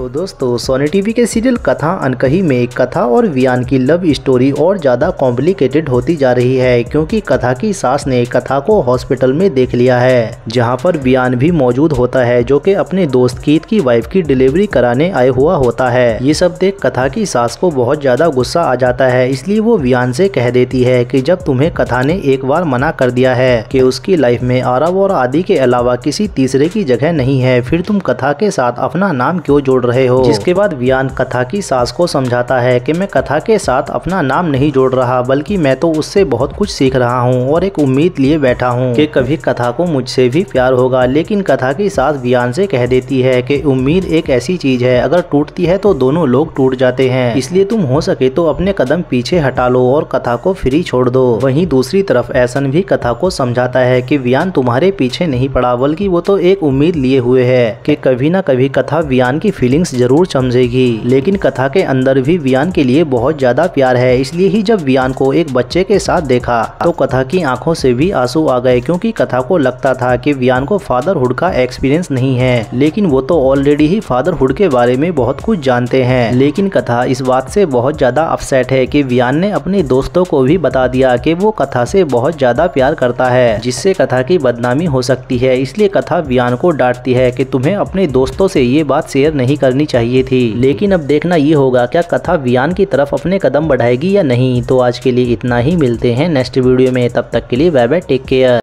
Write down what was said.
तो दोस्तों Sony TV के सीरियल कथा अनकही में कथा और वियान की लव स्टोरी और ज़्यादा कॉम्प्लिकेटेड होती जा रही है क्योंकि कथा की सास ने कथा को हॉस्पिटल में देख लिया है जहां पर वियान भी मौजूद होता है जो कि अपने दोस्त कीत की वाइफ की डिलीवरी कराने आए हुआ होता है ये सब देख कथा की सास को बहुत ज़्यादा गुस्सा आ जाता है इसलिए वो वियान से कह देती है कि जब तुम्हें कथा ने एक बार मना कर दिया है कि उसकी लाइफ में आरव और आदि के अलावा किसी तीसरे की जगह नहीं है फिर तुम कथा के साथ अपना नाम क्यों जोड़ रहे हो जिसके बाद वियान कथा की सास को समझाता है कि मैं कथा के साथ अपना नाम नहीं जोड़ रहा बल्कि मैं तो उससे बहुत कुछ सीख रहा हूँ और एक उम्मीद लिए बैठा हूँ कि कभी कथा को मुझसे भी प्यार होगा लेकिन कथा की सास वियान से कह देती है कि उम्मीद एक ऐसी चीज है अगर टूटती है तो दोनों लोग टूट जाते हैं इसलिए तुम हो सके तो अपने कदम पीछे हटा लो और कथा को फ्री छोड़ दो वहीं दूसरी तरफ ऐसन भी कथा को समझाता है कि वियान तुम्हारे पीछे नहीं पड़ा बल्कि वो तो एक उम्मीद लिए हुए है कि कभी ना कभी कथा वियान की फीलिंग फीलिंग्स जरूर समझेगी लेकिन कथा के अंदर भी वियान के लिए बहुत ज्यादा प्यार है इसलिए ही जब वियान को एक बच्चे के साथ देखा तो कथा की आंखों से भी आंसू आ गए क्योंकि कथा को लगता था कि वियान को फादरहुड का एक्सपीरियंस नहीं है लेकिन वो तो ऑलरेडी ही फादरहुड के बारे में बहुत कुछ जानते हैं लेकिन कथा इस बात से बहुत ज्यादा अपसेट है की वियान ने अपने दोस्तों को भी बता दिया की वो कथा से बहुत ज्यादा प्यार करता है जिससे कथा की बदनामी हो सकती है इसलिए कथा वियान को डांटती है की तुम्हें अपने दोस्तों से ये बात शेयर नहीं करनी चाहिए थी लेकिन अब देखना ये होगा क्या कथा वियान की तरफ अपने कदम बढ़ाएगी या नहीं तो आज के लिए इतना ही मिलते हैं नेक्स्ट वीडियो में तब तक के लिए बाय बाय टेक केयर